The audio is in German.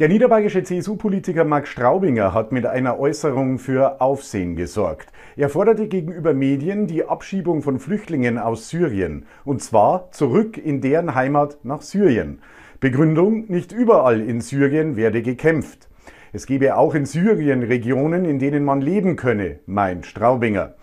Der niederbayerische CSU-Politiker Max Straubinger hat mit einer Äußerung für Aufsehen gesorgt. Er forderte gegenüber Medien die Abschiebung von Flüchtlingen aus Syrien, und zwar zurück in deren Heimat nach Syrien. Begründung, nicht überall in Syrien werde gekämpft. Es gebe auch in Syrien Regionen, in denen man leben könne, meint Straubinger.